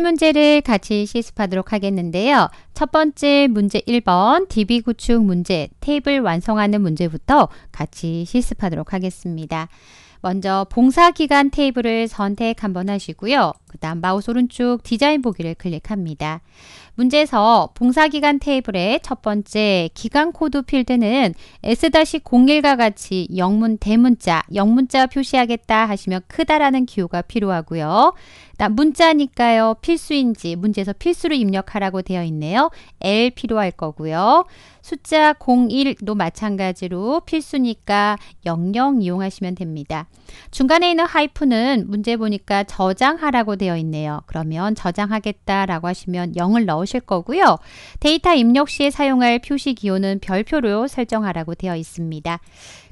문제를 같이 실습하도록 하겠는데요. 첫 번째 문제 1번 DB 구축 문제 테이블 완성하는 문제부터 같이 실습하도록 하겠습니다. 먼저 봉사기간 테이블을 선택 한번 하시고요. 그 다음 마우스 오른쪽 디자인 보기를 클릭합니다. 문제에서 봉사기간 테이블의 첫 번째 기간 코드 필드는 S-01과 같이 영문 대문자, 영문자 표시하겠다 하시면 크다라는 기호가 필요하고요. 문자니까요. 필수인지 문제에서 필수로 입력하라고 되어 있네요. L 필요할 거고요. 숫자 01도 마찬가지로 필수니까 00 이용하시면 됩니다. 중간에 있는 하이프는 문제 보니까 저장하라고 되어 있네요. 그러면 저장하겠다라고 하시면 0을 넣으시면 나오실 거고요. 데이터 입력 시에 사용할 표시 기호는 별표로 설정하라고 되어 있습니다.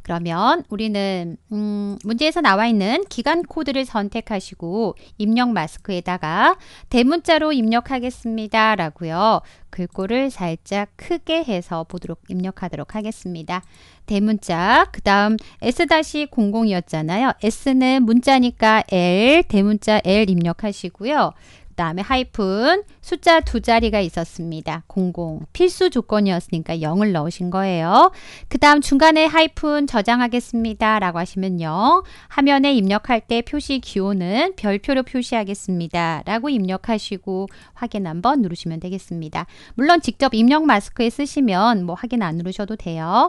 그러면 우리는 음, 문제에서 나와 있는 기간 코드를 선택하시고 입력 마스크에다가 대문자로 입력하겠습니다 라고요. 글꼴을 살짝 크게 해서 보도록 입력하도록 하겠습니다. 대문자 그 다음 S-00이었잖아요. S는 문자니까 L 대문자 L 입력하시고요. 다음에 하이픈 숫자 두 자리가 있었습니다. 00 필수 조건이었으니까 0을 넣으신 거예요. 그 다음 중간에 하이픈 저장하겠습니다. 라고 하시면 0 화면에 입력할 때 표시 기호는 별표로 표시하겠습니다. 라고 입력하시고 확인 한번 누르시면 되겠습니다. 물론 직접 입력 마스크에 쓰시면 뭐 확인 안 누르셔도 돼요.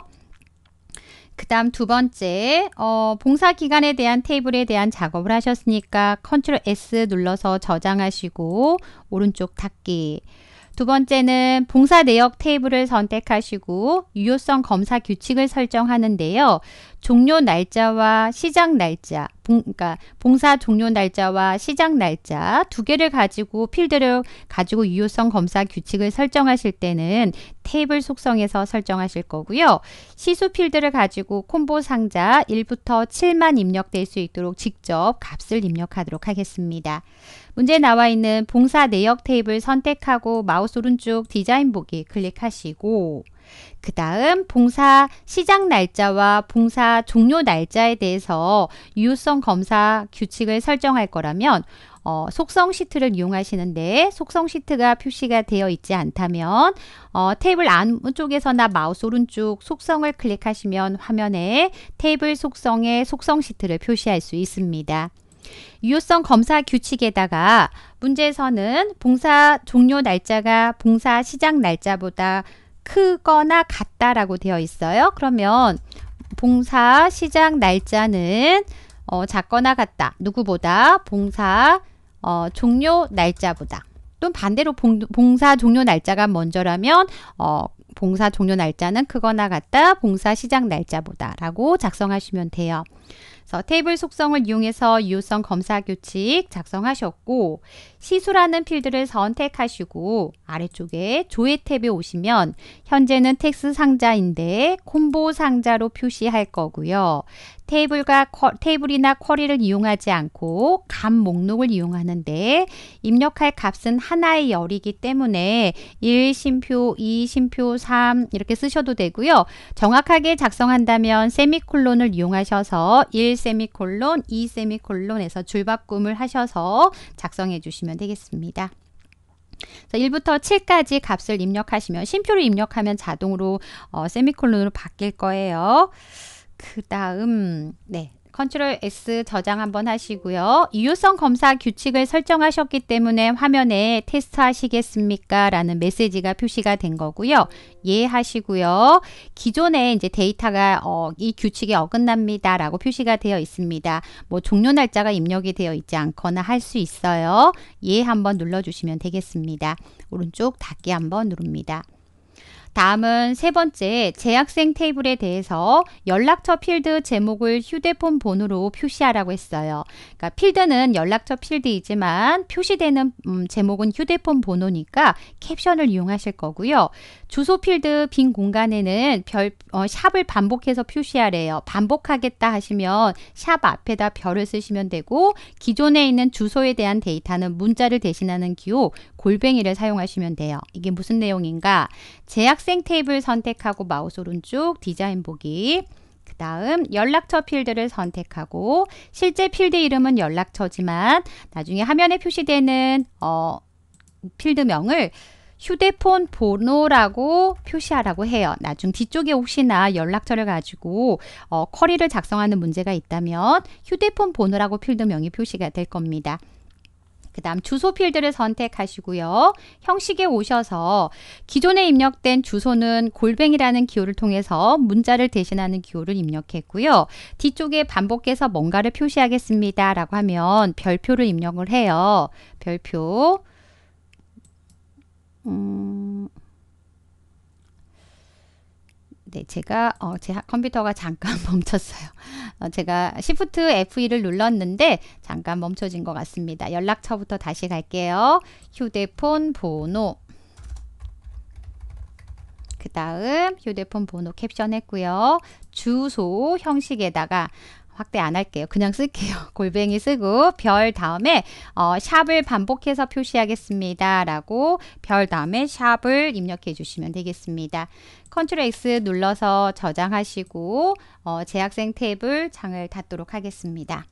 그 다음 두 번째 어, 봉사기간에 대한 테이블에 대한 작업을 하셨으니까 컨트롤 S 눌러서 저장하시고 오른쪽 닫기 두 번째는 봉사 내역 테이블을 선택하시고 유효성 검사 규칙을 설정하는데요. 종료 날짜와 시작 날짜, 봉, 그러니까 봉사 종료 날짜와 시작 날짜 두 개를 가지고 필드를 가지고 유효성 검사 규칙을 설정하실 때는 테이블 속성에서 설정하실 거고요. 시수 필드를 가지고 콤보 상자 1부터 7만 입력될 수 있도록 직접 값을 입력하도록 하겠습니다. 문제에 나와 있는 봉사 내역 테이블 선택하고 마우스 오른쪽 디자인 보기 클릭하시고 그 다음 봉사 시작 날짜와 봉사 종료 날짜에 대해서 유효성 검사 규칙을 설정할 거라면 어, 속성 시트를 이용하시는데 속성 시트가 표시가 되어 있지 않다면 어, 테이블 안쪽에서나 마우스 오른쪽 속성을 클릭하시면 화면에 테이블 속성의 속성 시트를 표시할 수 있습니다. 유효성 검사 규칙에다가 문제에서는 봉사 종료 날짜가 봉사 시작 날짜보다 크거나 같다라고 되어 있어요. 그러면 봉사 시작 날짜는 어, 작거나 같다. 누구보다 봉사 어, 종료 날짜보다 또는 반대로 봉, 사 종료 날짜가 먼저라면 어, 봉사 종료 날짜는 크거나 같다. 봉사 시작 날짜보다 라고 작성하시면 돼요. 그래서 테이블 속성을 이용해서 유효성 검사 규칙 작성하셨고 시수라는 필드를 선택하시고 아래쪽에 조회 탭에 오시면 현재는 텍스 상자인데 콤보 상자로 표시할 거고요. 테이블과 쿼, 테이블이나 쿼리를 이용하지 않고 값 목록을 이용하는데 입력할 값은 하나의 열이기 때문에 1심표, 2심표, 3 이렇게 쓰셔도 되고요. 정확하게 작성한다면 세미콜론을 이용하셔서 1세미콜론, 2세미콜론에서 줄바꿈을 하셔서 작성해 주시면 되겠습니다. 자, 1부터 7까지 값을 입력하시면 심표를 입력하면 자동으로 어, 세미콜론으로 바뀔 거예요. 그 다음 네 컨트롤 S 저장 한번 하시고요. 이유성 검사 규칙을 설정하셨기 때문에 화면에 테스트 하시겠습니까? 라는 메시지가 표시가 된 거고요. 예 하시고요. 기존에 이제 데이터가 어, 이 규칙에 어긋납니다. 라고 표시가 되어 있습니다. 뭐 종료 날짜가 입력이 되어 있지 않거나 할 수 있어요. 예 한번 눌러주시면 되겠습니다. 오른쪽 닫기 한번 누릅니다. 다음은 세 번째 재학생 테이블에 대해서 연락처 필드 제목을 휴대폰 번호로 표시하라고 했어요. 그러니까 필드는 연락처 필드이지만 표시되는 음, 제목은 휴대폰 번호니까 캡션을 이용하실 거고요. 주소 필드 빈 공간에는 별 어, 샵을 반복해서 표시하래요. 반복하겠다 하시면 샵 앞에다 별을 쓰시면 되고 기존에 있는 주소에 대한 데이터는 문자를 대신하는 기호 골뱅이를 사용하시면 돼요. 이게 무슨 내용인가? 재학생 테이블 선택하고 마우스 오른쪽 디자인 보기 그 다음 연락처 필드를 선택하고 실제 필드 이름은 연락처지만 나중에 화면에 표시되는 어 필드명을 휴대폰 번호라고 표시하라고 해요. 나중 뒤쪽에 혹시나 연락처를 가지고 어, 쿼리를 작성하는 문제가 있다면 휴대폰 번호라고 필드 명이 표시가 될 겁니다. 그 다음 주소 필드를 선택하시고요. 형식에 오셔서 기존에 입력된 주소는 골뱅이라는 기호를 통해서 문자를 대신하는 기호를 입력했고요. 뒤쪽에 반복해서 뭔가를 표시하겠습니다. 라고 하면 별표를 입력을 해요. 별표 음. 네, 제가 어, 제 컴퓨터가 잠깐 멈췄어요. 어, 제가 Shift F2를 눌렀는데 잠깐 멈춰진 것 같습니다. 연락처부터 다시 갈게요. 휴대폰 번호 그 다음 휴대폰 번호 캡션 했고요. 주소 형식에다가 확대 안 할게요. 그냥 쓸게요. 골뱅이 쓰고 별 다음에 어, 샵을 반복해서 표시하겠습니다. 라고 별 다음에 샵을 입력해 주시면 되겠습니다. 컨트롤 X 눌러서 저장하시고 어, 재학생 테이블 장을 닫도록 하겠습니다.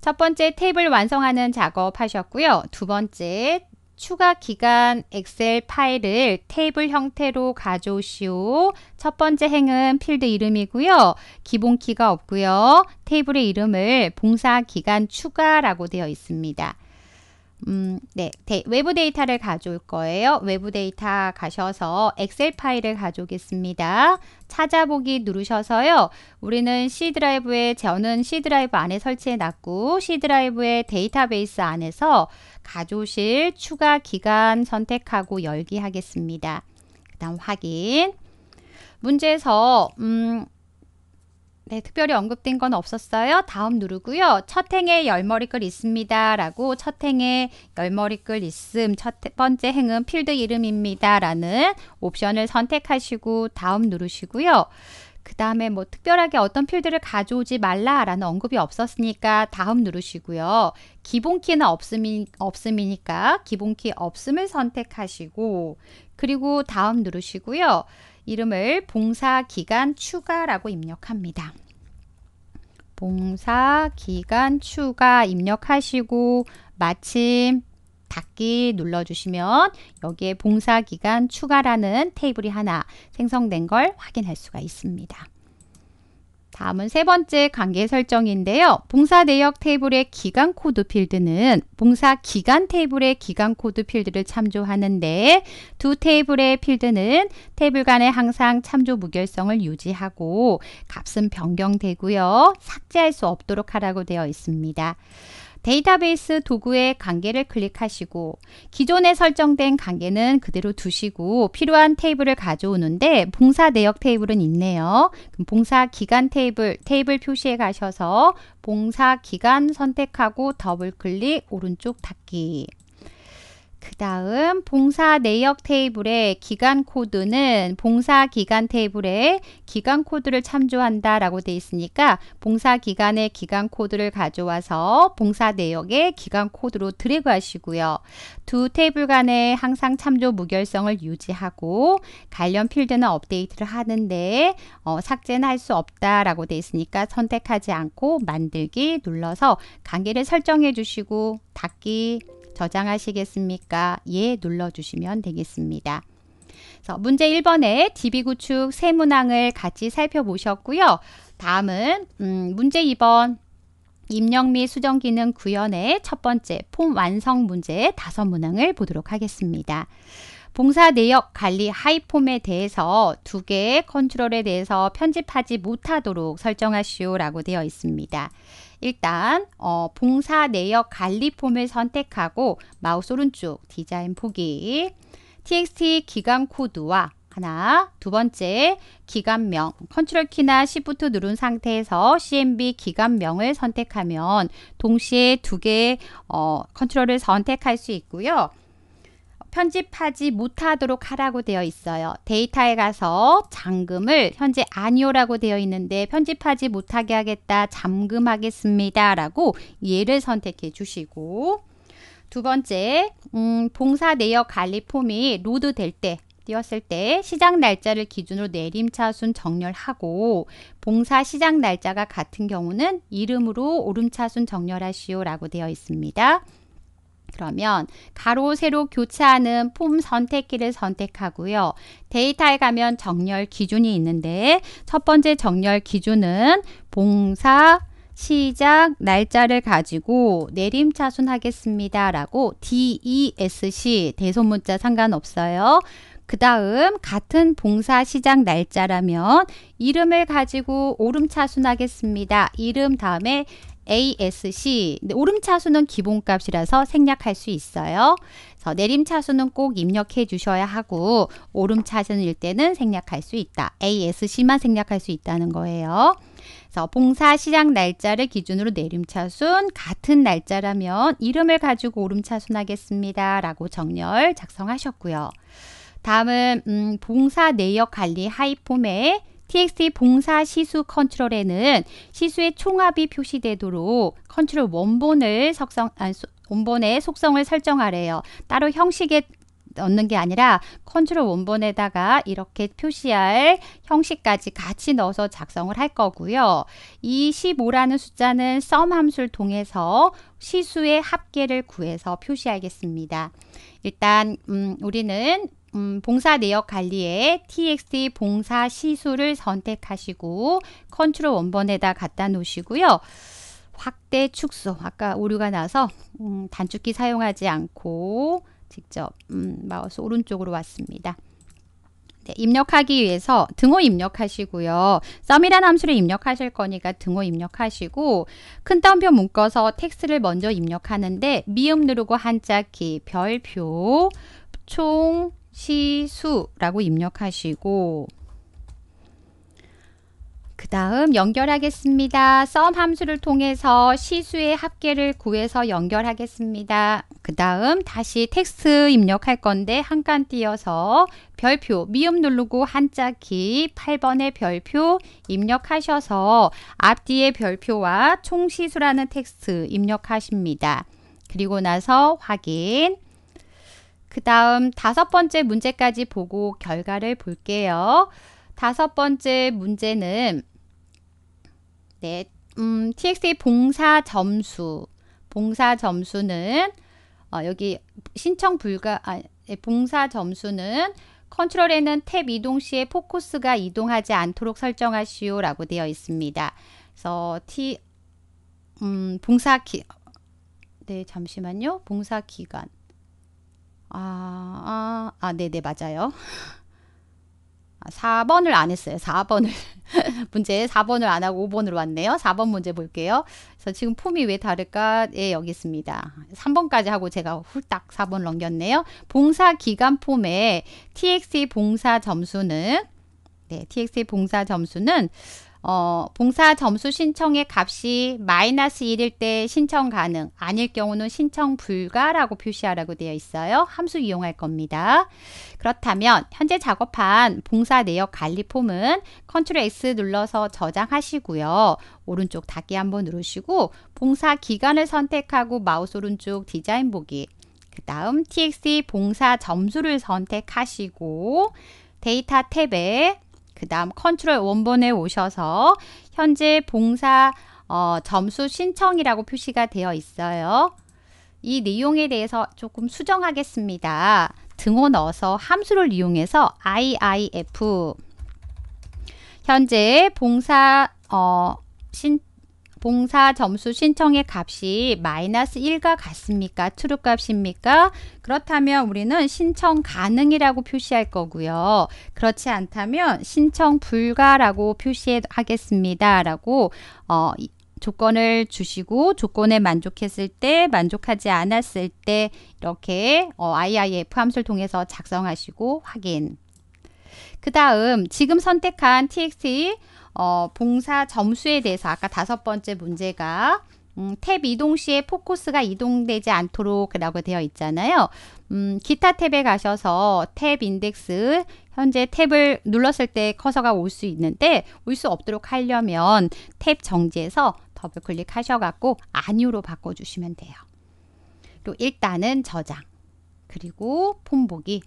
첫 번째 테 탭을 완성하는 작업 하셨고요. 두 번째 추가 기간 엑셀 파일을 테이블 형태로 가져오시오. 첫 번째 행은 필드 이름이고요. 기본키가 없고요. 테이블의 이름을 봉사 기간 추가라고 되어 있습니다. 음, 네, 데, 외부 데이터를 가져올 거예요. 외부 데이터 가셔서 엑셀 파일을 가져오겠습니다. 찾아보기 누르셔서요. 우리는 C 드라이브에 저는 C 드라이브 안에 설치해 놨고 C 드라이브의 데이터베이스 안에서 가조실 추가 기간 선택하고 열기 하겠습니다. 그 다음 확인 문제에서 음, 네, 특별히 언급된 건 없었어요. 다음 누르고요. 첫 행에 열머리글 있습니다. 라고 첫 행에 열머리글 있음 첫 번째 행은 필드 이름입니다. 라는 옵션을 선택하시고 다음 누르시고요. 그 다음에 뭐 특별하게 어떤 필드를 가져오지 말라라는 언급이 없었으니까 다음 누르시고요. 기본키는 없음이, 없음이니까 기본키 없음을 선택하시고 그리고 다음 누르시고요. 이름을 봉사기간 추가라고 입력합니다. 봉사기간 추가 입력하시고 마침 닫기 눌러주시면 여기에 봉사기간 추가라는 테이블이 하나 생성된 걸 확인할 수가 있습니다. 다음은 세 번째 관계 설정인데요. 봉사 내역 테이블의 기간 코드 필드는 봉사 기간 테이블의 기간 코드 필드를 참조하는데 두 테이블의 필드는 테이블 간에 항상 참조 무결성을 유지하고 값은 변경되고요. 삭제할 수 없도록 하라고 되어 있습니다. 데이터베이스 도구의 관계를 클릭하시고 기존에 설정된 관계는 그대로 두시고 필요한 테이블을 가져오는데 봉사 내역 테이블은 있네요. 그럼 봉사 기간 테이블, 테이블 표시에 가셔서 봉사 기간 선택하고 더블 클릭 오른쪽 닫기 그 다음 봉사 내역 테이블의 기간 코드는 봉사 기간 테이블에 기간 코드를 참조한다 라고 되어 있으니까 봉사 기간의 기간 코드를 가져와서 봉사 내역의 기간 코드로 드래그 하시고요. 두 테이블 간에 항상 참조 무결성을 유지하고 관련 필드는 업데이트를 하는데 어, 삭제는 할 수 없다 라고 돼 있으니까 선택하지 않고 만들기 눌러서 관계를 설정해 주시고 닫기 저장하시겠습니까? 예 눌러주시면 되겠습니다. 그래서 문제 1번에 DB구축 세 문항을 같이 살펴보셨고요. 다음은 음, 문제 2번 입력 및 수정 기능 구현의 첫 번째 폼 완성 문제 다섯 문항을 보도록 하겠습니다. 봉사 내역 관리 하이폼에 대해서 두 개의 컨트롤에 대해서 편집하지 못하도록 설정하시오라고 되어 있습니다. 일단 어, 봉사 내역 관리 폼을 선택하고 마우스 오른쪽 디자인 보기 txt 기간 코드와 하나, 두 번째 기간명 컨트롤 키나 시프트 누른 상태에서 CMB 기간명을 선택하면 동시에 두 개의 어, 컨트롤을 선택할 수 있고요. 편집하지 못하도록 하라고 되어 있어요. 데이터에 가서 잠금을 현재 아니오라고 되어 있는데 편집하지 못하게 하겠다, 잠금하겠습니다. 라고 예를 선택해 주시고 두 번째, 음, 봉사 내역 관리 폼이 로드 될 때, 띄었을 때 시작 날짜를 기준으로 내림차순 정렬하고 봉사 시작 날짜가 같은 경우는 이름으로 오름차순 정렬하시오 라고 되어 있습니다. 그러면 가로, 세로 교차하는 폼 선택기를 선택하고요. 데이터에 가면 정렬 기준이 있는데 첫 번째 정렬 기준은 봉사, 시작, 날짜를 가지고 내림차순 하겠습니다. 라고 DESC, 대소문자 상관없어요. 그 다음 같은 봉사 시작 날짜라면 이름을 가지고 오름차순 하겠습니다. 이름 다음에 ASC. 오름차수는 기본값이라서 생략할 수 있어요. 그래서 내림차수는 꼭 입력해 주셔야 하고 오름차수일 때는 생략할 수 있다. ASC만 생략할 수 있다는 거예요. 그래서 봉사 시작 날짜를 기준으로 내림차순 같은 날짜라면 이름을 가지고 오름차순하겠습니다. 라고 정렬 작성하셨고요. 다음은 음, 봉사 내역 관리 하이폼에 txt 봉사 시수 컨트롤에는 시수의 총합이 표시되도록 컨트롤 원본을 속성, 아, 원본의 속성을 설정하래요. 따로 형식에 넣는 게 아니라 컨트롤 원본에다가 이렇게 표시할 형식까지 같이 넣어서 작성을 할 거고요. 이 15라는 숫자는 썸 함수를 통해서 시수의 합계를 구해서 표시하겠습니다. 일단 음, 우리는 음, 봉사 내역 관리에 txt 봉사 시수를 선택하시고 컨트롤 원번에다 갖다 놓으시고요. 확대 축소 아까 오류가 나서 음, 단축키 사용하지 않고 직접 음, 마우스 오른쪽으로 왔습니다. 네, 입력하기 위해서 등호 입력하시고요. 썸이라 함수를 입력하실 거니까 등호 입력하시고 큰 따옴표 묶어서 텍스트를 먼저 입력하는데 미음 누르고 한자 키 별표 총 시수라고 입력하시고 그 다음 연결하겠습니다. 썸 함수를 통해서 시수의 합계를 구해서 연결하겠습니다. 그 다음 다시 텍스트 입력할 건데 한 칸 띄어서 별표 미음 누르고 한자키 8번의 별표 입력하셔서 앞뒤의 별표와 총시수라는 텍스트 입력하십니다. 그리고 나서 확인 그 다음 다섯 번째 문제까지 보고 결과를 볼게요. 다섯 번째 문제는 네, 음, TXA 봉사 점수 봉사 점수는 어, 여기 신청 불가 아, 네, 봉사 점수는 컨트롤에는 탭 이동 시에 포커스가 이동하지 않도록 설정하시오 라고 되어 있습니다. 그래서 T 음, 봉사 기 네, 잠시만요. 봉사 기간 아, 아, 아 네네, 네, 맞아요. 4번을 아, 안 했어요. 4번을. 문제 4번을 안 하고 5번으로 왔네요. 4번 문제 볼게요. 그래서 지금 품이왜 다를까? 예, 여기 있습니다. 3번까지 하고 제가 훌딱 4번 넘겼네요. 봉사 기간 폼에 TXT 봉사 점수는 네, TXT 봉사 점수는 어, 봉사 점수 신청의 값이 마이너스 1일 때 신청 가능, 아닐 경우는 신청 불가라고 표시하라고 되어 있어요. 함수 이용할 겁니다. 그렇다면 현재 작업한 봉사 내역 관리 폼은 Ctrl X 눌러서 저장하시고요. 오른쪽 닫기 한번 누르시고 봉사 기간을 선택하고 마우스 오른쪽 디자인 보기 그 다음 txt 봉사 점수를 선택하시고 데이터 탭에 그 다음 컨트롤 원본에 오셔서 현재 봉사 어, 점수 신청이라고 표시가 되어 있어요. 이 내용에 대해서 조금 수정하겠습니다. 등호 넣어서 함수를 이용해서 IIF 현재 봉사 어, 신 봉사 점수 신청의 값이 마이너스 1과 같습니까? 트루 값입니까? 그렇다면 우리는 신청 가능이라고 표시할 거고요. 그렇지 않다면 신청 불가라고 표시하겠습니다. 라고 어, 조건을 주시고 조건에 만족했을 때 만족하지 않았을 때 이렇게 어, IIF 함수를 통해서 작성하시고 확인 그 다음 지금 선택한 txt 어, 봉사 점수에 대해서 아까 다섯 번째 문제가 음, 탭 이동 시에 포커스가 이동되지 않도록 라고 되어 있잖아요. 음, 기타 탭에 가셔서 탭 인덱스 현재 탭을 눌렀을 때 커서가 올 수 있는데 올 수 없도록 하려면 탭 정지에서 더블 클릭하셔갖고 안유로 바꿔주시면 돼요. 그리고 일단은 저장 그리고 폼 보기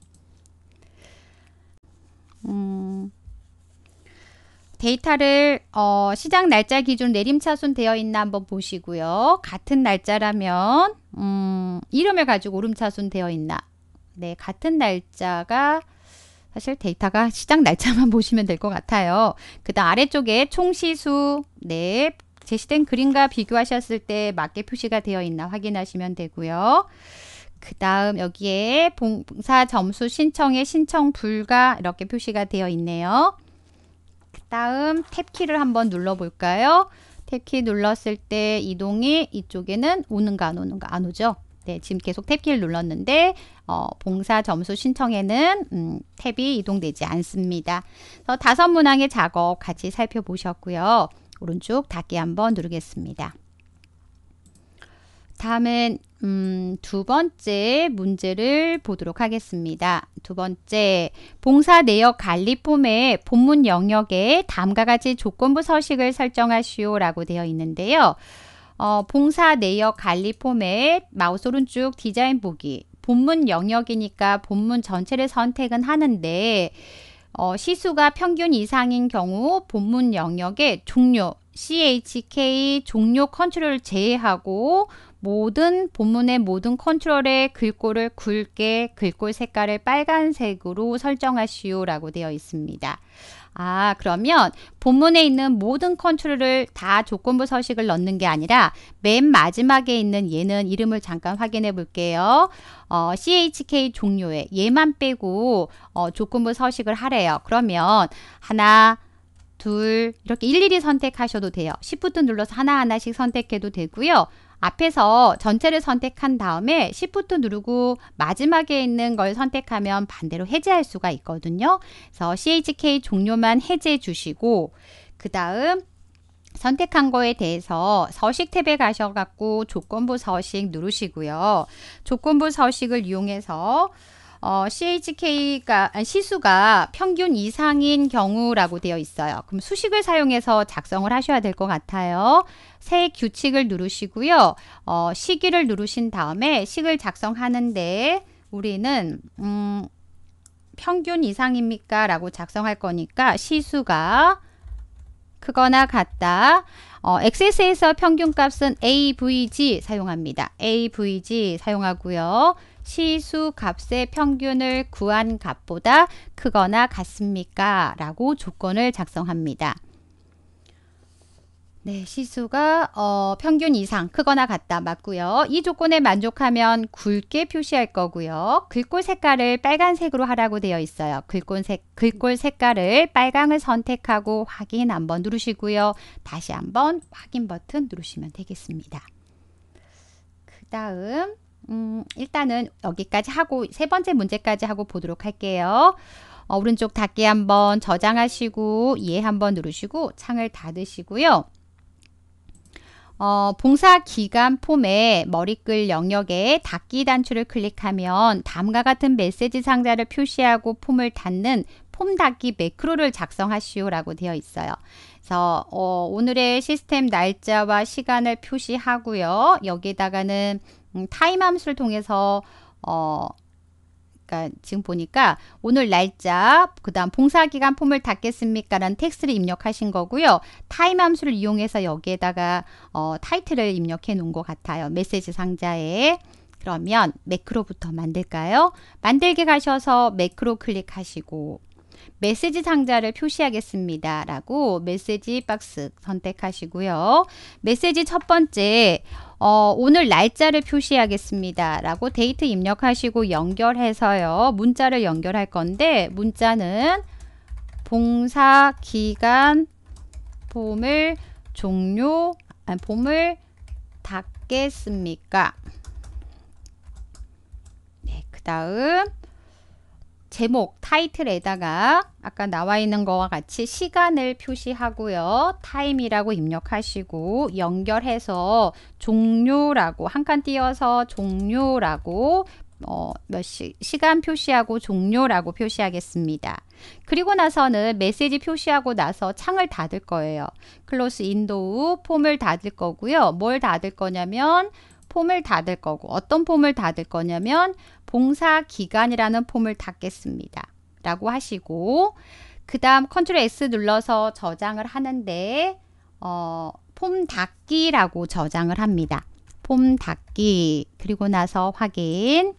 음... 데이터를 어, 시작 날짜 기준 내림차순 되어 있나 한번 보시고요. 같은 날짜라면 음, 이름을 가지고 오름차순 되어 있나. 네, 같은 날짜가 사실 데이터가 시작 날짜만 보시면 될 것 같아요. 그다음 아래쪽에 총시수 네, 제시된 그림과 비교하셨을 때 맞게 표시가 되어 있나 확인하시면 되고요. 그 다음 여기에 봉사 점수 신청에 신청 불가 이렇게 표시가 되어 있네요. 다음 탭키를 한번 눌러볼까요? 탭키 눌렀을 때 이동이 이쪽에는 오는가 안 오는가 안 오죠? 네, 지금 계속 탭키를 눌렀는데 어, 봉사 점수 신청에는 음, 탭이 이동되지 않습니다. 다섯 문항의 작업 같이 살펴보셨고요. 오른쪽 닫기 한번 누르겠습니다. 다음엔 음, 두 번째 문제를 보도록 하겠습니다. 두 번째, 봉사 내역 관리 폼의 본문 영역에 다음과 같이 조건부 서식을 설정하시오라고 되어 있는데요. 어, 봉사 내역 관리 폼의 마우스 오른쪽 디자인 보기, 본문 영역이니까 본문 전체를 선택은 하는데 어, 시수가 평균 이상인 경우 본문 영역의 종료, CHK 종료 컨트롤을 제외하고 모든 본문의 모든 컨트롤의 글꼴을 굵게 글꼴 색깔을 빨간색으로 설정하시오 라고 되어 있습니다. 아 그러면 본문에 있는 모든 컨트롤을 다 조건부 서식을 넣는 게 아니라 맨 마지막에 있는 얘는 이름을 잠깐 확인해 볼게요. 어, CHK 종료에 얘만 빼고 어, 조건부 서식을 하래요. 그러면 하나 둘 이렇게 일일이 선택하셔도 돼요. s h i 눌러서 하나하나씩 선택해도 되고요. 앞에서 전체를 선택한 다음에 s h i 누르고 마지막에 있는 걸 선택하면 반대로 해제할 수가 있거든요. 그래서 CHK 종료만 해제해 주시고 그 다음 선택한 거에 대해서 서식 탭에 가셔갖고 조건부 서식 누르시고요. 조건부 서식을 이용해서 어, CHK가 시수가 평균 이상인 경우라고 되어 있어요. 그럼 수식을 사용해서 작성을 하셔야 될 것 같아요. 새 규칙을 누르시고요. 어, 시기를 누르신 다음에 식을 작성하는데 우리는 음, 평균 이상입니까? 라고 작성할 거니까 시수가 크거나 같다. 어, XS에서 평균값은 AVG 사용합니다. AVG 사용하고요. 시수 값의 평균을 구한 값보다 크거나 같습니까? 라고 조건을 작성합니다. 네, 시수가 어, 평균 이상 크거나 같다 맞고요. 이 조건에 만족하면 굵게 표시할 거고요. 글꼴 색깔을 빨간색으로 하라고 되어 있어요. 글꼴, 색, 글꼴 색깔을 빨강을 선택하고 확인 한번 누르시고요. 다시 한번 확인 버튼 누르시면 되겠습니다. 그 다음 음, 일단은 여기까지 하고 세 번째 문제까지 하고 보도록 할게요. 어, 오른쪽 닫기 한번 저장하시고 예 한번 누르시고 창을 닫으시고요. 어, 봉사 기간 폼의 머리글 영역에 닫기 단추를 클릭하면 다음과 같은 메시지 상자를 표시하고 폼을 닫는 폼 닫기 매크로를 작성하시오라고 되어 있어요. 그래서 어, 오늘의 시스템 날짜와 시간을 표시하고요. 여기다가는 음, 타임 함수를 통해서 어, 그러니까 지금 보니까 오늘 날짜, 그 다음 봉사기간 폼을 닫겠습니까? 라는 텍스트를 입력하신 거고요. 타임 함수를 이용해서 여기에다가 어, 타이틀을 입력해 놓은 것 같아요. 메시지 상자에. 그러면 매크로부터 만들까요? 만들게 가셔서 매크로 클릭하시고 메시지 상자를 표시하겠습니다. 라고 메시지 박스 선택하시고요. 메시지 첫 번째 어, 오늘 날짜를 표시하겠습니다. 라고 데이트 입력하시고 연결해서요. 문자를 연결할 건데 문자는 봉사 기간 봄을 종료 아니, 봄을 닫겠습니까? 네, 그 다음 제목, 타이틀에다가 아까 나와 있는 거와 같이 시간을 표시하고요. 타임이라고 입력하시고 연결해서 종료라고 한 칸 띄어서 종료라고 어, 몇 시, 시간 표시하고 종료라고 표시하겠습니다. 그리고 나서는 메시지 표시하고 나서 창을 닫을 거예요. 클로스 인도우 폼을 닫을 거고요. 뭘 닫을 거냐면 폼을 닫을 거고 어떤 폼을 닫을 거냐면 봉사 기간이라는 폼을 닫겠습니다. 라고 하시고 그 다음 컨트롤 S 눌러서 저장을 하는데 어, 폼 닫기라고 저장을 합니다. 폼 닫기 그리고 나서 확인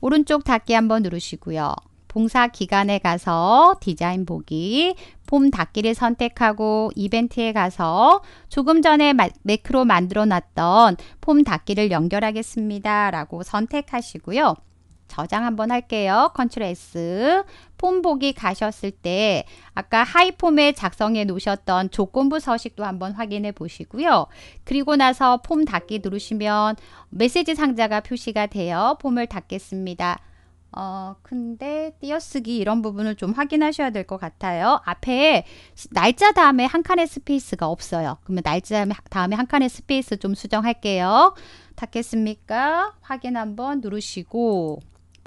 오른쪽 닫기 한번 누르시고요. 봉사 기간에 가서 디자인 보기, 폼 닫기를 선택하고 이벤트에 가서 조금 전에 매크로 만들어 놨던 폼 닫기를 연결하겠습니다. 라고 선택하시고요. 저장 한번 할게요. 컨트롤 S. 폼 보기 가셨을 때 아까 하이폼에 작성해 놓으셨던 조건부 서식도 한번 확인해 보시고요. 그리고 나서 폼 닫기 누르시면 메시지 상자가 표시가 돼요. 폼을 닫겠습니다. 어, 근데 띄어쓰기 이런 부분을 좀 확인하셔야 될 것 같아요. 앞에 날짜 다음에 한 칸의 스페이스가 없어요. 그러면 날짜 다음에 한 칸의 스페이스 좀 수정할게요. 닫겠습니까? 확인 한번 누르시고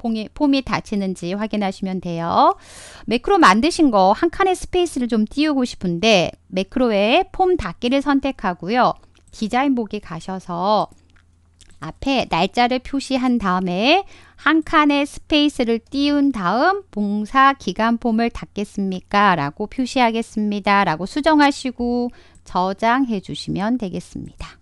폼이, 폼이 닫히는지 확인하시면 돼요. 매크로 만드신 거 한 칸의 스페이스를 좀 띄우고 싶은데 매크로에 폼 닫기를 선택하고요. 디자인 보기 가셔서 앞에 날짜를 표시한 다음에 한 칸의 스페이스를 띄운 다음 봉사 기간 폼을 닫겠습니까? 라고 표시하겠습니다. 라고 수정하시고 저장해 주시면 되겠습니다.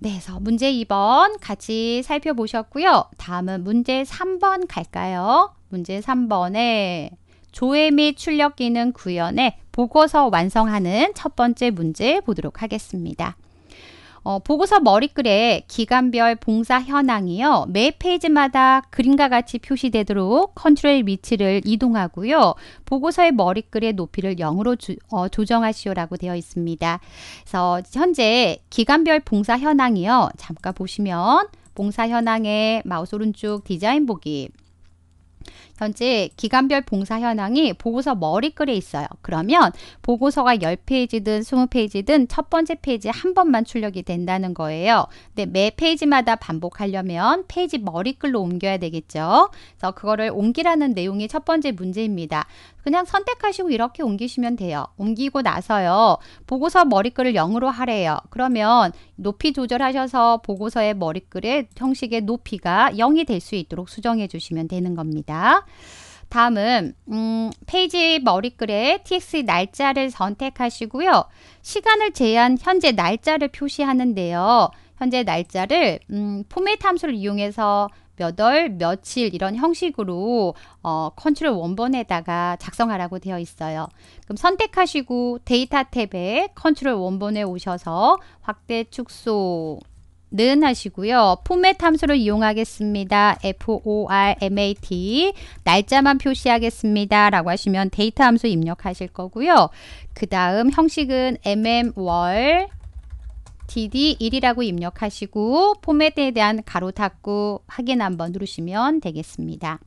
네, 그래서 문제 2번 같이 살펴보셨고요. 다음은 문제 3번 갈까요? 문제 3번에 조회 및 출력 기능 구현에 보고서 완성하는 첫 번째 문제 보도록 하겠습니다. 어, 보고서 머리글에 기간별 봉사 현황이요. 매 페이지마다 그림과 같이 표시되도록 컨트롤 위치를 이동하고요. 보고서의 머리글의 높이를 0으로 주, 어, 조정하시오라고 되어 있습니다. 그래서 현재 기간별 봉사 현황이요. 잠깐 보시면 봉사 현황에 마우스 오른쪽 디자인 보기 현재 기간별 봉사 현황이 보고서 머리글에 있어요. 그러면 보고서가 10페이지든 20페이지든 첫 번째 페이지 한 번만 출력이 된다는 거예요. 근데 매 페이지마다 반복하려면 페이지 머리글로 옮겨야 되겠죠. 그래서 그거를 옮기라는 내용이 첫 번째 문제입니다. 그냥 선택하시고 이렇게 옮기시면 돼요. 옮기고 나서요. 보고서 머리글을 0으로 하래요. 그러면 높이 조절하셔서 보고서의 머리글의 형식의 높이가 0이 될 수 있도록 수정해 주시면 되는 겁니다. 다음은 음, 페이지 머리글에 t x 날짜를 선택하시고요. 시간을 제한 현재 날짜를 표시하는데요. 현재 날짜를 음, 포맷 함수를 이용해서 몇 월, 며칠 이런 형식으로 어, 컨트롤 원본에다가 작성하라고 되어 있어요. 그럼 선택하시고 데이터 탭에 컨트롤 원본에 오셔서 확대 축소 는 하시고요. 포맷 함수를 이용하겠습니다. format 날짜만 표시하겠습니다. 라고 하시면 데이터 함수 입력하실 거고요. 그 다음 형식은 mm월 DD1이라고 입력하시고 포맷에 대한 가로 닫고 확인 한번 누르시면 되겠습니다.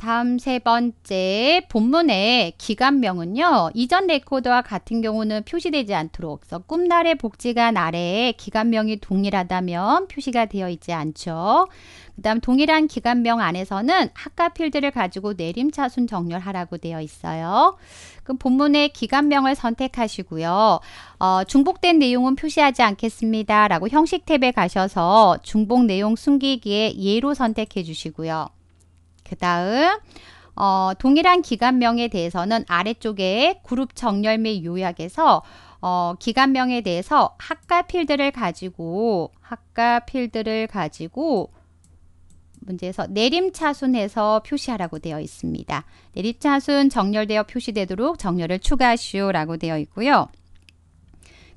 다음 세 번째 본문의 기간명은요. 이전 레코드와 같은 경우는 표시되지 않도록 써 꿈날의 복지관 아래에 기간명이 동일하다면 표시가 되어 있지 않죠. 그 다음 동일한 기간명 안에서는 학과 필드를 가지고 내림차순 정렬하라고 되어 있어요. 그럼 본문의 기간명을 선택하시고요. 어, 중복된 내용은 표시하지 않겠습니다. 라고 형식 탭에 가셔서 중복 내용 숨기기에 예로 선택해 주시고요. 그 다음 어, 동일한 기관명에 대해서는 아래쪽에 그룹 정렬 및 요약에서 어, 기관명에 대해서 학과 필드를 가지고 학과 필드를 가지고 문제에서 내림차순해서 표시하라고 되어 있습니다. 내림차순 정렬되어 표시되도록 정렬을 추가하시오라고 되어 있고요.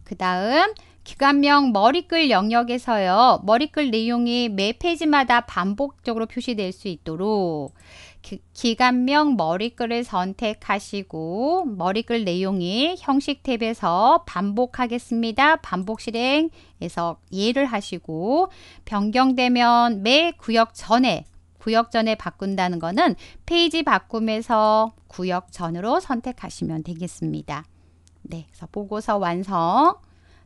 그 다음 기관명 머리글 영역에서요. 머리글 내용이 매 페이지마다 반복적으로 표시될 수 있도록 기, 관명 머리글을 선택하시고 머리글 내용이 형식 탭에서 반복하겠습니다. 반복 실행에서 예를 하시고 변경되면 매 구역 전에 구역 전에 바꾼다는 것은 페이지 바꿈에서 구역 전으로 선택하시면 되겠습니다. 네, 그래서 보고서 완성.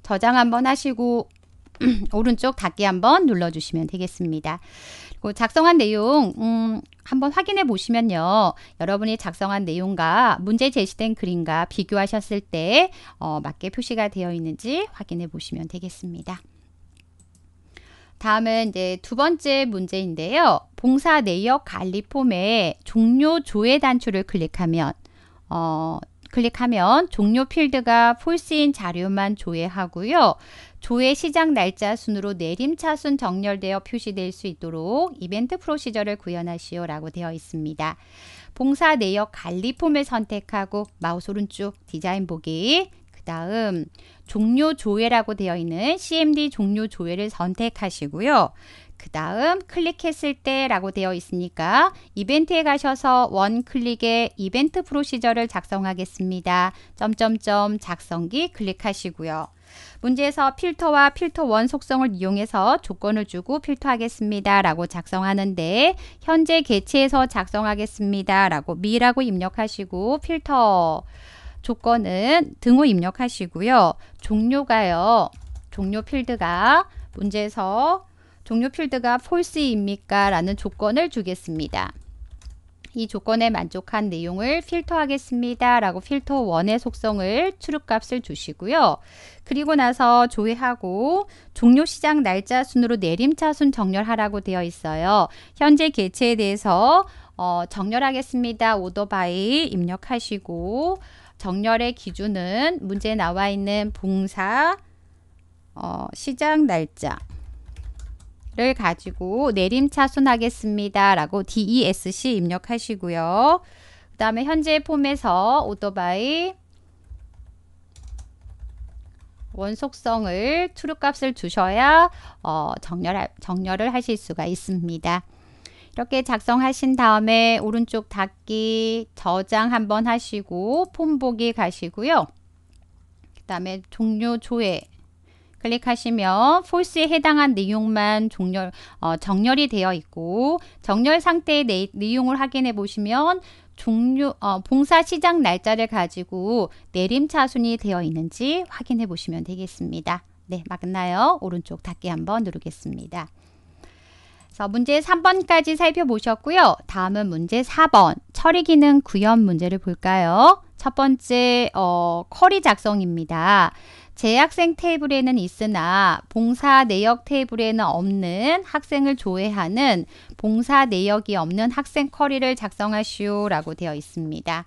저장 한번 하시고 오른쪽 닫기 한번 눌러주시면 되겠습니다. 그리고 작성한 내용 음, 한번 확인해 보시면요. 여러분이 작성한 내용과 문제 제시된 글인가 비교하셨을 때 어, 맞게 표시가 되어 있는지 확인해 보시면 되겠습니다. 다음은 이제 두 번째 문제인데요. 봉사 내역 관리 폼에 종료 조회 단추를 클릭하면 어, 클릭하면 종료 필드가 폴스인 자료만 조회하고요. 조회 시작 날짜 순으로 내림차순 정렬되어 표시될 수 있도록 이벤트 프로시저를 구현하시오 라고 되어 있습니다. 봉사 내역 관리 폼을 선택하고 마우스 오른쪽 디자인 보기 그 다음 종료 조회라고 되어 있는 CMD 종료 조회를 선택하시고요. 그 다음 클릭했을 때 라고 되어 있으니까 이벤트에 가셔서 원클릭에 이벤트 프로시저를 작성하겠습니다. 점점점 작성기 클릭하시고요. 문제에서 필터와 필터 원 속성을 이용해서 조건을 주고 필터하겠습니다. 라고 작성하는데 현재 개체에서 작성하겠습니다. 라고 미라고 입력하시고 필터 조건은 등호 입력하시고요. 종료가요. 종료 필드가 문제에서 종료 필드가 false입니까? 라는 조건을 주겠습니다. 이 조건에 만족한 내용을 필터하겠습니다. 라고 필터 1의 속성을 출력값을 주시고요. 그리고 나서 조회하고 종료 시작 날짜 순으로 내림차순 정렬하라고 되어 있어요. 현재 개체에 대해서 어, 정렬하겠습니다. 오더바이 입력하시고 정렬의 기준은 문제 나와 있는 봉사 어, 시작 날짜 를 가지고 내림차순하겠습니다. 라고 DESC 입력하시고요. 그 다음에 현재 폼에서 오토바이 원속성을 트루 값을 주셔야 어, 정렬, 정렬을 하실 수가 있습니다. 이렇게 작성하신 다음에 오른쪽 닫기 저장 한번 하시고 폼 보기 가시고요. 그 다음에 종료 조회 클릭하시면 폴스에 해당한 내용만 종렬, 어, 정렬이 되어 있고 정렬 상태의 내, 내용을 확인해 보시면 종료, 어, 봉사 시작 날짜를 가지고 내림차순이 되어 있는지 확인해 보시면 되겠습니다. 네, 맞나요? 오른쪽 닫기 한번 누르겠습니다. 자, 문제 3번까지 살펴보셨고요. 다음은 문제 4번 처리 기능 구현 문제를 볼까요? 첫 번째 어, 커리 작성입니다. 재학생 테이블에는 있으나 봉사 내역 테이블에는 없는 학생을 조회하는 봉사 내역이 없는 학생 커리를 작성하시오 라고 되어 있습니다.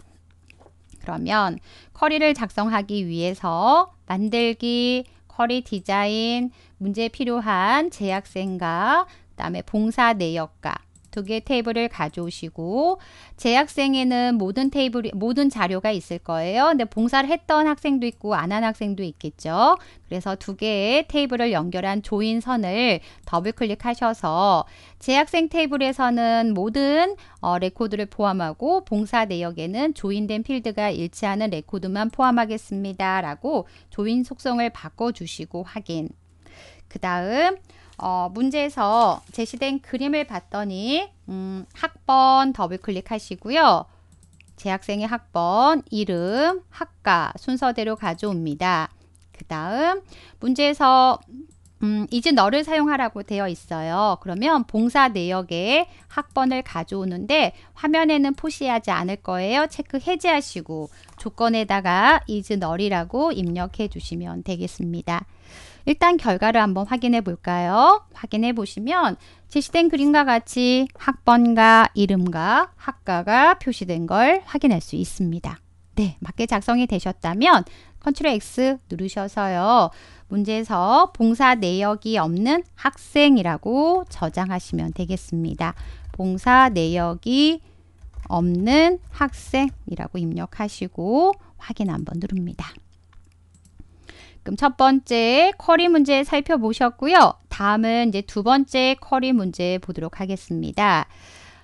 그러면 커리를 작성하기 위해서 만들기, 커리 디자인, 문제 필요한 재학생과 그 다음에 봉사 내역과 두개 테이블을 가져오시고 재학생에는 모든 테이블 모든 자료가 있을 거예요. 근데 봉사를 했던 학생도 있고 안 한 학생도 있겠죠. 그래서 두 개의 테이블을 연결한 조인선을 더블 클릭하셔서 재학생 테이블에서는 모든 어, 레코드를 포함하고 봉사 내역에는 조인된 필드가 일치하는 레코드만 포함하겠습니다. 라고 조인 속성을 바꿔주시고 확인. 그 다음 어, 문제에서 제시된 그림을 봤더니 음, 학번 더블 클릭하시고요. 재학생의 학번, 이름, 학과 순서대로 가져옵니다. 그 다음 문제에서 음, 이제 너를 사용하라고 되어 있어요. 그러면 봉사 내역에 학번을 가져오는데 화면에는 표시하지 않을 거예요. 체크 해제하시고 조건에다가 이즈 너리라고 입력해 주시면 되겠습니다. 일단 결과를 한번 확인해 볼까요? 확인해 보시면 제시된 그림과 같이 학번과 이름과 학과가 표시된 걸 확인할 수 있습니다. 네, 맞게 작성이 되셨다면 컨트롤 X 누르셔서요. 문제에서 봉사 내역이 없는 학생이라고 저장하시면 되겠습니다. 봉사 내역이 없는 학생이라고 입력하시고 확인 한번 누릅니다. 그럼 첫 번째 커리 문제 살펴보셨고요. 다음은 이제 두 번째 커리 문제 보도록 하겠습니다.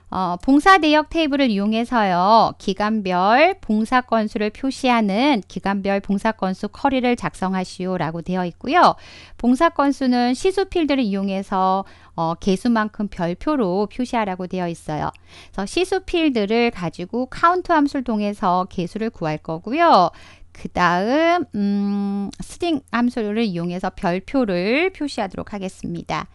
어, 봉사 대역 테이블을 이용해서요. 기간별 봉사 건수를 표시하는 기간별 봉사 건수 커리를 작성하시오라고 되어 있고요. 봉사 건수는 시수 필드를 이용해서 어, 개수만큼 별표로 표시하라고 되어 있어요. 그래서 시수 필드를 가지고 카운트 함수를 통해서 개수를 구할 거고요. 그 다음 음, 스팅 함수를 이용해서 별표를 표시하도록 하겠습니다.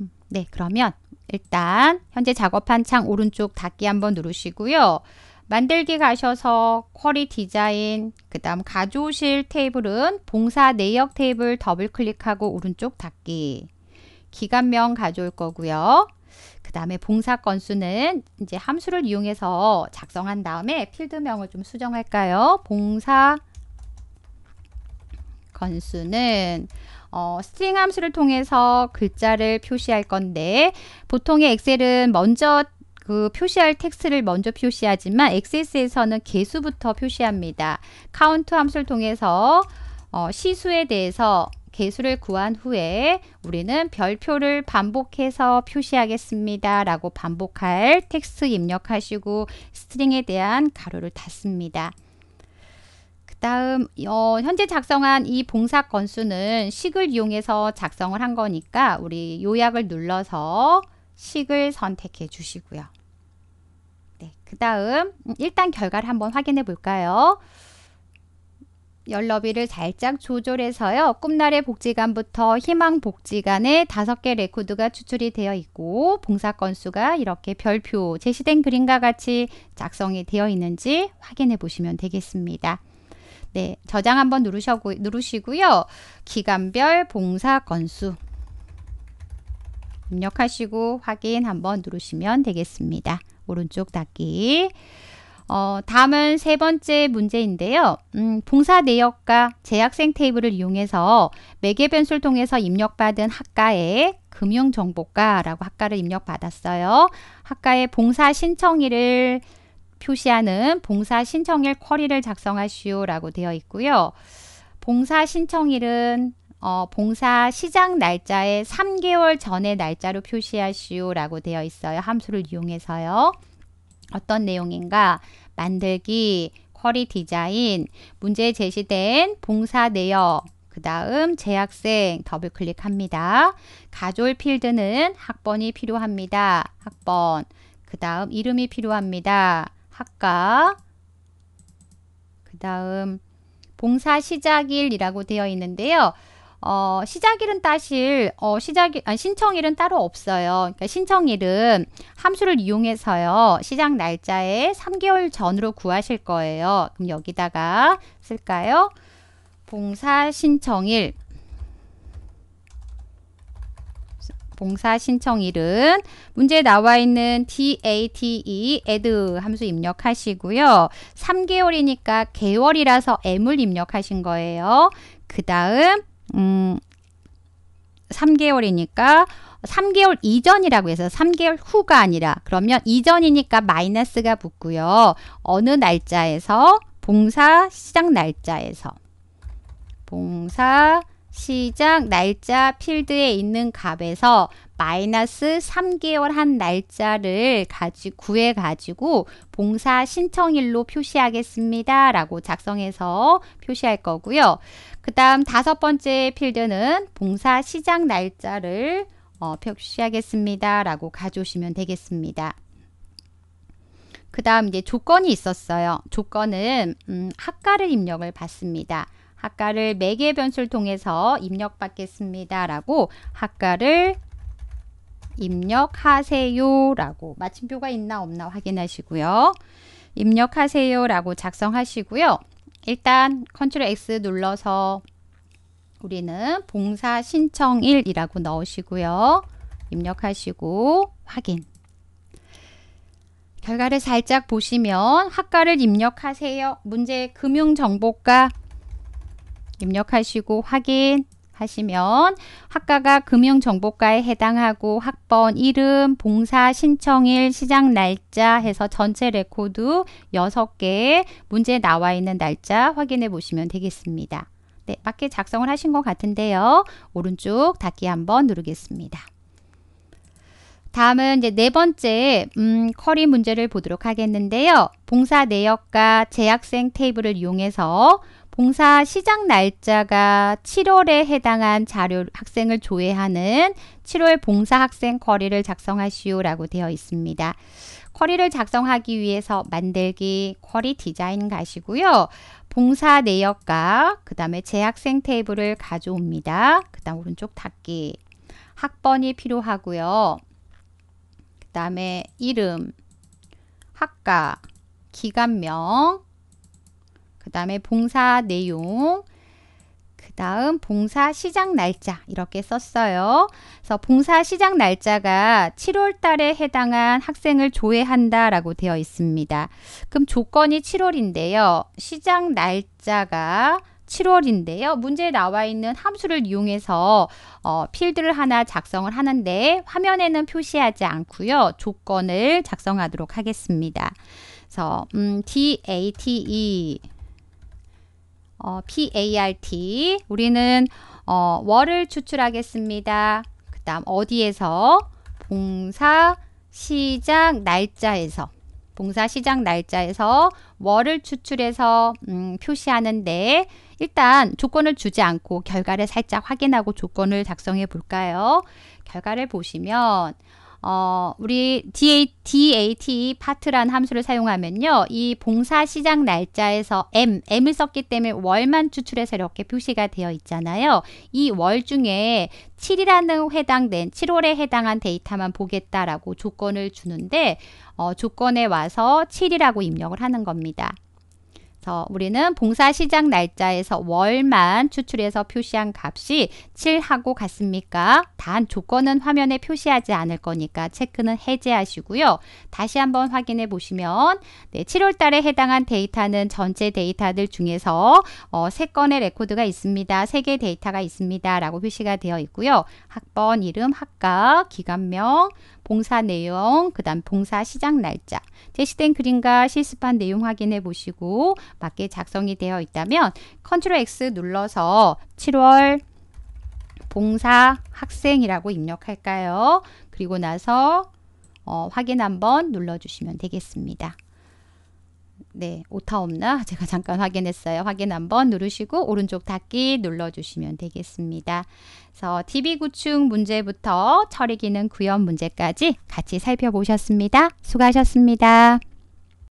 음, 네, 그러면 일단 현재 작업한 창 오른쪽 닫기 한번 누르시고요. 만들기 가셔서 쿼리 디자인, 그 다음 가져오실 테이블은 봉사 내역 테이블 더블 클릭하고 오른쪽 닫기, 기간명 가져올 거고요. 다음에 봉사 건수는 이제 함수를 이용해서 작성한 다음에 필드명을 좀 수정할까요? 봉사 건수는 어, 스트링 함수를 통해서 글자를 표시할 건데 보통의 엑셀은 먼저 그 표시할 텍스트를 먼저 표시하지만 엑세에서는 개수부터 표시합니다. 카운트 함수를 통해서 어, 시수에 대해서 개수를 구한 후에 우리는 별표를 반복해서 표시하겠습니다. 라고 반복할 텍스트 입력하시고 스트링에 대한 가로를 닫습니다. 다음 어, 현재 작성한 이 봉사 건수는 식을 이용해서 작성을 한 거니까 우리 요약을 눌러서 식을 선택해 주시고요. 네, 그 다음 음, 일단 결과를 한번 확인해 볼까요? 열너비를 살짝 조절해서요. 꿈날의 복지관부터 희망 복지관에 다섯 개 레코드가 추출이 되어 있고 봉사 건수가 이렇게 별표 제시된 그림과 같이 작성이 되어 있는지 확인해 보시면 되겠습니다. 네, 저장 한번 누르셔고, 누르시고요. 기간별 봉사 건수 입력하시고 확인 한번 누르시면 되겠습니다. 오른쪽 닫기 어, 다음은 세 번째 문제인데요. 음, 봉사 내역과 재학생 테이블을 이용해서 매개 변수를 통해서 입력받은 학과의 금융정보과라고 학과를 입력받았어요. 학과의 봉사 신청일을 표시하는 봉사 신청일 쿼리를 작성하시오라고 되어 있고요. 봉사 신청일은 어, 봉사 시작 날짜의 3개월 전의 날짜로 표시하시오라고 되어 있어요. 함수를 이용해서요. 어떤 내용인가? 만들기, 쿼리 디자인, 문제에 제시된 봉사 내역, 그 다음 재학생 더블 클릭합니다. 가졸 필드는 학번이 필요합니다. 학번, 그 다음 이름이 필요합니다. 학과, 그 다음 봉사 시작일이라고 되어 있는데요. 어, 시작일은 따실 어, 시작일 아니, 신청일은 따로 없어요. 그러니까 신청일은 함수를 이용해서요. 시작 날짜에 3개월 전으로 구하실 거예요. 그럼 여기다가 쓸까요? 봉사 신청일 봉사 신청일은 문제에 나와 있는 DATE add 함수 입력하시고요. 3개월이니까 개월이라서 M을 입력하신 거예요. 그 다음 음, 3개월이니까 3개월 이전이라고 해서 3개월 후가 아니라 그러면 이전이니까 마이너스가 붙고요. 어느 날짜에서 봉사 시작 날짜에서 봉사 시작 날짜 필드에 있는 값에서 마이너스 3개월 한 날짜를 가지 구해 가지고 봉사 신청일로 표시하겠습니다. 라고 작성해서 표시할 거고요. 그 다음 다섯 번째 필드는 봉사 시작 날짜를 어, 표시하겠습니다. 라고 가져오시면 되겠습니다. 그 다음 이제 조건이 있었어요. 조건은 음, 학과를 입력을 받습니다. 학과를 매개 변수를 통해서 입력받겠습니다. 라고 학과를 입력하세요 라고 마침표가 있나 없나 확인하시고요. 입력하세요 라고 작성하시고요. 일단 컨트롤 X 눌러서 우리는 봉사 신청일이라고 넣으시고요. 입력하시고 확인 결과를 살짝 보시면 학과를 입력하세요. 문제 금융정보과 입력하시고 확인 하시면 학과가 금융정보과에 해당하고 학번 이름, 봉사 신청일, 시작 날짜 해서 전체 레코드 6개 문제 나와 있는 날짜 확인해 보시면 되겠습니다. 네, 맞게 작성을 하신 것 같은데요. 오른쪽 닫기 한번 누르겠습니다. 다음은 이제 네 번째 음, 커리 문제를 보도록 하겠는데요. 봉사 내역과 재학생 테이블을 이용해서 봉사 시작 날짜가 7월에 해당한 자료 학생을 조회하는 7월 봉사 학생 쿼리를 작성하시오라고 되어 있습니다. 쿼리를 작성하기 위해서 만들기 쿼리 디자인 가시고요. 봉사 내역과 그 다음에 재학생 테이블을 가져옵니다. 그 다음 오른쪽 닫기 학번이 필요하고요. 그 다음에 이름, 학과, 기간명, 그 다음에 봉사 내용, 그 다음 봉사 시작 날짜 이렇게 썼어요. 그래서 봉사 시작 날짜가 7월 달에 해당한 학생을 조회한다 라고 되어 있습니다. 그럼 조건이 7월인데요. 시작 날짜가 7월인데요. 문제에 나와 있는 함수를 이용해서 어, 필드를 하나 작성을 하는데 화면에는 표시하지 않고요. 조건을 작성하도록 하겠습니다. 그래서 음, DATE 어, PART 우리는 어, 월을 추출하겠습니다. 그 다음 어디에서 봉사 시작 날짜에서 봉사 시작 날짜에서 월을 추출해서 음, 표시하는데 일단 조건을 주지 않고 결과를 살짝 확인하고 조건을 작성해 볼까요? 결과를 보시면 어, 우리 DAT 파트란 함수를 사용하면요. 이 봉사 시작 날짜에서 M, M을 썼기 때문에 월만 추출해서 이렇게 표시가 되어 있잖아요. 이 월 중에 7이라는 해당된 7월에 해당한 데이터만 보겠다라고 조건을 주는데 어, 조건에 와서 7이라고 입력을 하는 겁니다. 그래서 우리는 봉사 시작 날짜에서 월만 추출해서 표시한 값이 7하고 같습니까? 단 조건은 화면에 표시하지 않을 거니까 체크는 해제하시고요. 다시 한번 확인해 보시면 네, 7월 달에 해당한 데이터는 전체 데이터들 중에서 어, 3건의 레코드가 있습니다. 3개 데이터가 있습니다. 라고 표시가 되어 있고요. 학번, 이름, 학과, 기관명, 봉사 내용, 그 다음 봉사 시작 날짜, 제시된 그림과 실습한 내용 확인해 보시고 맞게 작성이 되어 있다면 컨트롤 X 눌러서 7월 봉사 학생이라고 입력할까요? 그리고 나서 어, 확인 한번 눌러주시면 되겠습니다. 네, 오타 없나? 제가 잠깐 확인했어요. 확인 한번 누르시고 오른쪽 닫기 눌러주시면 되겠습니다. 그래서 TV 구축 문제부터 처리 기능 구현 문제까지 같이 살펴보셨습니다. 수고하셨습니다.